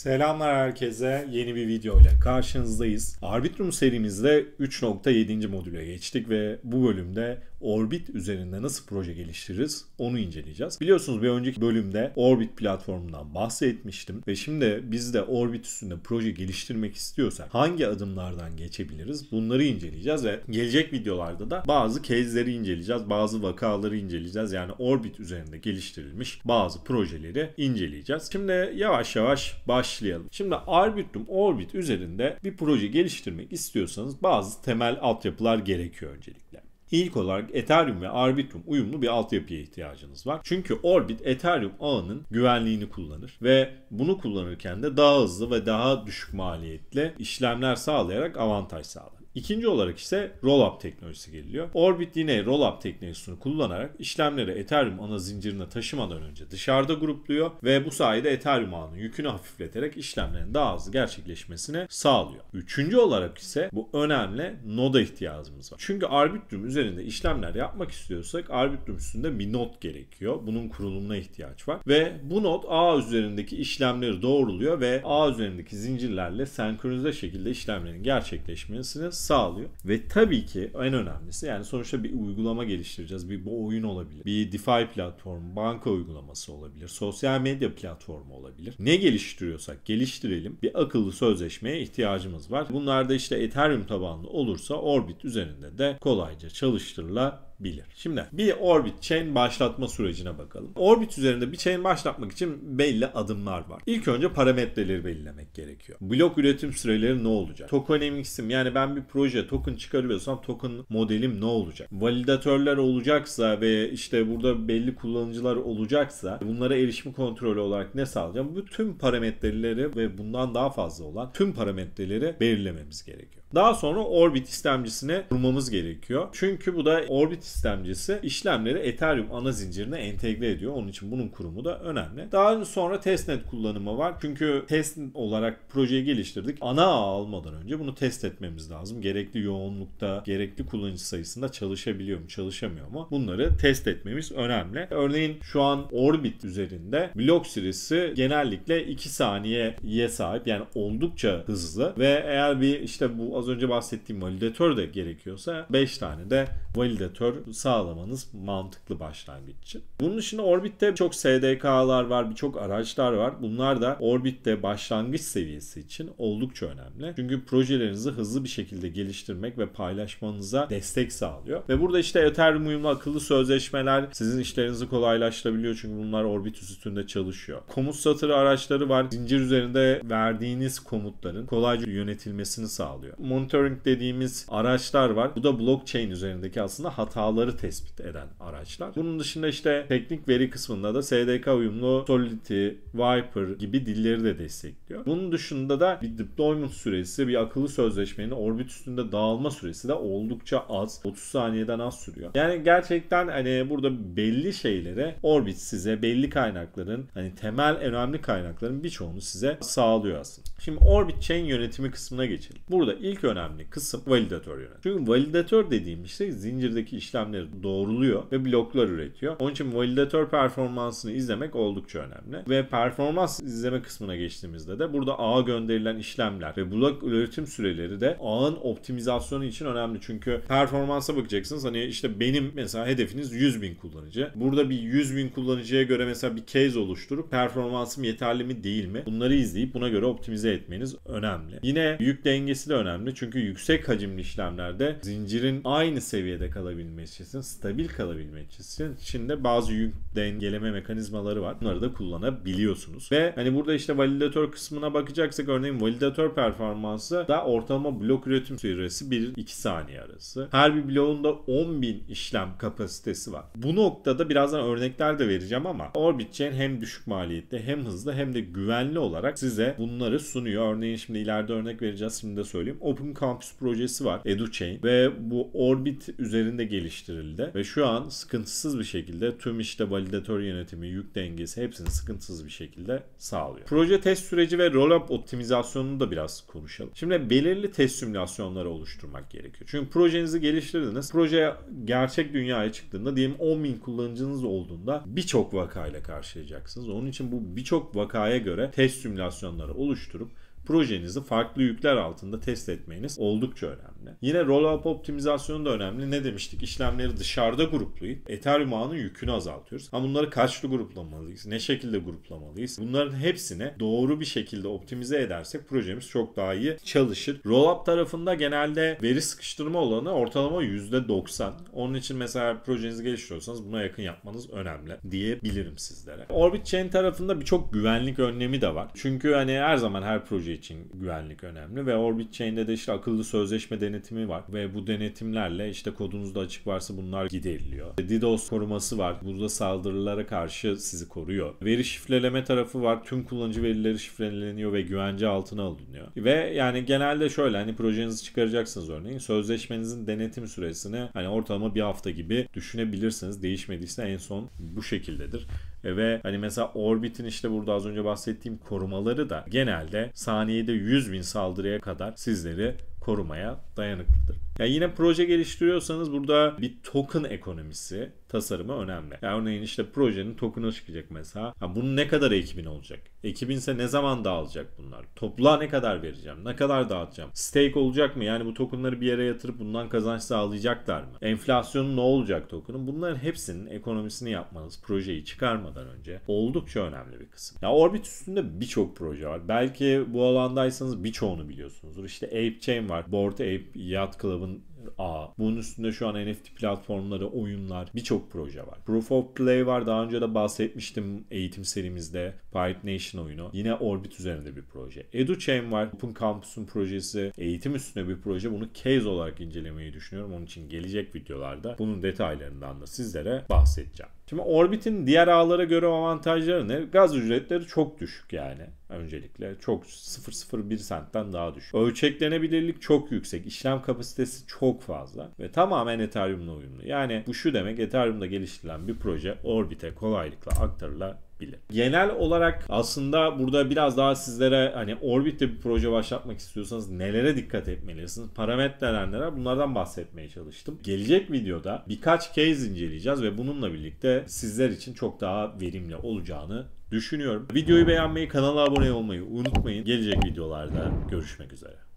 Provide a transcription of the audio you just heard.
Selamlar herkese. Yeni bir video ile karşınızdayız. Arbitrum serimizde 3.7. modüle geçtik ve bu bölümde Orbit üzerinde nasıl proje geliştiririz onu inceleyeceğiz. Biliyorsunuz bir önceki bölümde Orbit platformundan bahsetmiştim ve şimdi biz de Orbit üstünde proje geliştirmek istiyorsak hangi adımlardan geçebiliriz bunları inceleyeceğiz ve gelecek videolarda da bazı case'leri inceleyeceğiz, bazı vakaları inceleyeceğiz. Yani Orbit üzerinde geliştirilmiş bazı projeleri inceleyeceğiz. Şimdi yavaş yavaş başlayalım. Şimdi Arbitrum Orbit üzerinde bir proje geliştirmek istiyorsanız bazı temel altyapılar gerekiyor öncelikle. İlk olarak Ethereum ve Arbitrum uyumlu bir altyapıya ihtiyacınız var. Çünkü Orbit Ethereum ağının güvenliğini kullanır ve bunu kullanırken de daha hızlı ve daha düşük maliyetle işlemler sağlayarak avantaj sağlar. İkinci olarak ise roll-up teknolojisi geliyor. Orbit yine up teknolojisini kullanarak işlemleri Ethereum ana zincirine taşımadan önce dışarıda grupluyor ve bu sayede Ethereum ağının yükünü hafifleterek işlemlerin daha hızlı gerçekleşmesini sağlıyor. Üçüncü olarak ise bu önemli noda ihtiyacımız var. Çünkü Arbitrum üzerinde işlemler yapmak istiyorsak Arbitrum üstünde bir not gerekiyor. Bunun kurulumuna ihtiyaç var ve bu not ağ üzerindeki işlemleri doğruluyor ve ağ üzerindeki zincirlerle senkronize şekilde işlemlerin gerçekleşmesini sağlıyor. Ve tabii ki en önemlisi yani sonuçta bir uygulama geliştireceğiz. Bir bu oyun olabilir. Bir DeFi platformu, banka uygulaması olabilir. Sosyal medya platformu olabilir. Ne geliştiriyorsak geliştirelim. Bir akıllı sözleşmeye ihtiyacımız var. Bunlar da işte Ethereum tabanlı olursa Orbit üzerinde de kolayca çalıştırılabilir bilir. Şimdi bir orbit chain başlatma sürecine bakalım. Orbit üzerinde bir chain başlatmak için belli adımlar var. İlk önce parametreleri belirlemek gerekiyor. Blok üretim süreleri ne olacak? Tokenomics'im yani ben bir proje token çıkarıyorsam token modelim ne olacak? Validatörler olacaksa ve işte burada belli kullanıcılar olacaksa bunlara erişim kontrolü olarak ne sağlayacağım? Bu tüm parametreleri ve bundan daha fazla olan tüm parametreleri belirlememiz gerekiyor. Daha sonra Orbit istemcisine vurmamız gerekiyor. Çünkü bu da Orbit istemcisi işlemleri Ethereum ana zincirine entegre ediyor. Onun için bunun kurumu da önemli. Daha sonra testnet kullanımı var. Çünkü test olarak projeyi geliştirdik. Ana ağ almadan önce bunu test etmemiz lazım. Gerekli yoğunlukta, gerekli kullanıcı sayısında çalışabiliyor mu, çalışamıyor mu? Bunları test etmemiz önemli. Örneğin şu an Orbit üzerinde blok serisi genellikle 2 saniyeye sahip. Yani oldukça hızlı ve eğer bir işte bu az önce bahsettiğim validatör de gerekiyorsa 5 tane de validatör sağlamanız mantıklı başlangıç için. Bunun dışında Orbit'te çok SDK'lar var, birçok araçlar var. Bunlar da Orbit'te başlangıç seviyesi için oldukça önemli. Çünkü projelerinizi hızlı bir şekilde geliştirmek ve paylaşmanıza destek sağlıyor. Ve burada işte Ethereum uyumlu akıllı sözleşmeler sizin işlerinizi kolaylaştırabiliyor çünkü bunlar Orbit üstünde çalışıyor. Komut satırı araçları var. Zincir üzerinde verdiğiniz komutların kolayca yönetilmesini sağlıyor monitoring dediğimiz araçlar var. Bu da blockchain üzerindeki aslında hataları tespit eden araçlar. Bunun dışında işte teknik veri kısmında da SDK uyumlu Solidity, Viper gibi dilleri de destekliyor. Bunun dışında da bir deployment süresi, bir akıllı sözleşmenin orbit üstünde dağılma süresi de oldukça az. 30 saniyeden az sürüyor. Yani gerçekten hani burada belli şeylere orbit size belli kaynakların hani temel önemli kaynakların birçoğunu size sağlıyor aslında. Şimdi orbit chain yönetimi kısmına geçelim. Burada ilk İlk önemli kısım validatör yönetimi. Çünkü validatör dediğim şey zincirdeki işlemleri doğruluyor ve bloklar üretiyor. Onun için validatör performansını izlemek oldukça önemli. Ve performans izleme kısmına geçtiğimizde de burada ağa gönderilen işlemler ve blok üretim süreleri de ağın optimizasyonu için önemli. Çünkü performansa bakacaksınız hani işte benim mesela hedefiniz 100 bin kullanıcı. Burada bir 100 bin kullanıcıya göre mesela bir case oluşturup performansım yeterli mi değil mi? Bunları izleyip buna göre optimize etmeniz önemli. Yine yük dengesi de önemli önemli. Çünkü yüksek hacimli işlemlerde zincirin aynı seviyede kalabilmesi için, stabil kalabilmesi için içinde bazı yük dengeleme mekanizmaları var. Bunları da kullanabiliyorsunuz. Ve hani burada işte validatör kısmına bakacaksak örneğin validatör performansı da ortalama blok üretim süresi 1-2 saniye arası. Her bir bloğun da 10.000 işlem kapasitesi var. Bu noktada birazdan örnekler de vereceğim ama Orbitchain hem düşük maliyette hem hızlı hem de güvenli olarak size bunları sunuyor. Örneğin şimdi ileride örnek vereceğiz şimdi de söyleyeyim. O Open Campus projesi var EduChain ve bu Orbit üzerinde geliştirildi ve şu an sıkıntısız bir şekilde tüm işte validatör yönetimi, yük dengesi hepsini sıkıntısız bir şekilde sağlıyor. Proje test süreci ve rollup optimizasyonunu da biraz konuşalım. Şimdi belirli test simülasyonları oluşturmak gerekiyor. Çünkü projenizi geliştirdiniz. Proje gerçek dünyaya çıktığında diyelim 10 bin kullanıcınız olduğunda birçok vakayla karşılayacaksınız. Onun için bu birçok vakaya göre test simülasyonları oluşturup projenizi farklı yükler altında test etmeniz oldukça önemli. Yine rollup optimizasyonu da önemli. Ne demiştik? İşlemleri dışarıda gruplayıp Ethereum ağının yükünü azaltıyoruz. Ama bunları kaçlı gruplamalıyız? Ne şekilde gruplamalıyız? Bunların hepsini doğru bir şekilde optimize edersek projemiz çok daha iyi çalışır. Rollup tarafında genelde veri sıkıştırma olanı ortalama %90. Onun için mesela projenizi geliştiriyorsanız buna yakın yapmanız önemli diyebilirim sizlere. Orbit Chain tarafında birçok güvenlik önlemi de var. Çünkü hani her zaman her proje için güvenlik önemli ve Orbit Chain'de de işte akıllı sözleşme denetimi var ve bu denetimlerle işte kodunuzda açık varsa bunlar gideriliyor. DDoS koruması var. Burada saldırılara karşı sizi koruyor. Veri şifreleme tarafı var. Tüm kullanıcı verileri şifreleniyor ve güvence altına alınıyor. Ve yani genelde şöyle hani projenizi çıkaracaksınız örneğin. Sözleşmenizin denetim süresini hani ortalama bir hafta gibi düşünebilirsiniz. Değişmediyse en son bu şekildedir. E, ve hani mesela Orbit'in işte burada az önce bahsettiğim korumaları da genelde saniyede 100 bin saldırıya kadar sizleri korumaya dayanıklıdır. yani yine proje geliştiriyorsanız burada bir token ekonomisi tasarımı önemli. Yani örneğin işte projenin token'ı çıkacak mesela. Yani bunun ne kadar ekibin olacak? Ekibin ise ne zaman dağılacak bunlar? Topluğa ne kadar vereceğim? Ne kadar dağıtacağım? Stake olacak mı? Yani bu tokenları bir yere yatırıp bundan kazanç sağlayacaklar mı? Enflasyonu ne olacak token'ın? Bunların hepsinin ekonomisini yapmanız projeyi çıkarmadan önce oldukça önemli bir kısım. Ya Orbit üstünde birçok proje var. Belki bu alandaysanız birçoğunu biliyorsunuzdur. İşte Ape Chain var. Board Ape Yacht Club'ın ağı. Bunun üstünde şu an NFT platformları, oyunlar, birçok proje var. Proof of Play var. Daha önce de bahsetmiştim eğitim serimizde. Pirate Nation oyunu. Yine Orbit üzerinde bir proje. EduChain var. Open Campus'un projesi. Eğitim üstüne bir proje. Bunu case olarak incelemeyi düşünüyorum. Onun için gelecek videolarda bunun detaylarından da sizlere bahsedeceğim. Şimdi Orbit'in diğer ağlara göre avantajları ne? Gaz ücretleri çok düşük yani öncelikle. Çok 0.01 sentten daha düşük. Ölçeklenebilirlik çok yüksek. İşlem kapasitesi çok fazla ve tamamen Ethereum'la uyumlu. Yani bu şu demek Ethereum'da geliştirilen bir proje Orbit'e kolaylıkla aktarılabilir Genel olarak aslında burada biraz daha sizlere hani Orbit'te bir proje başlatmak istiyorsanız nelere dikkat etmelisiniz? Parametreler neler? Bunlardan bahsetmeye çalıştım. Gelecek videoda birkaç case inceleyeceğiz ve bununla birlikte sizler için çok daha verimli olacağını düşünüyorum. Videoyu beğenmeyi, kanala abone olmayı unutmayın. Gelecek videolarda görüşmek üzere.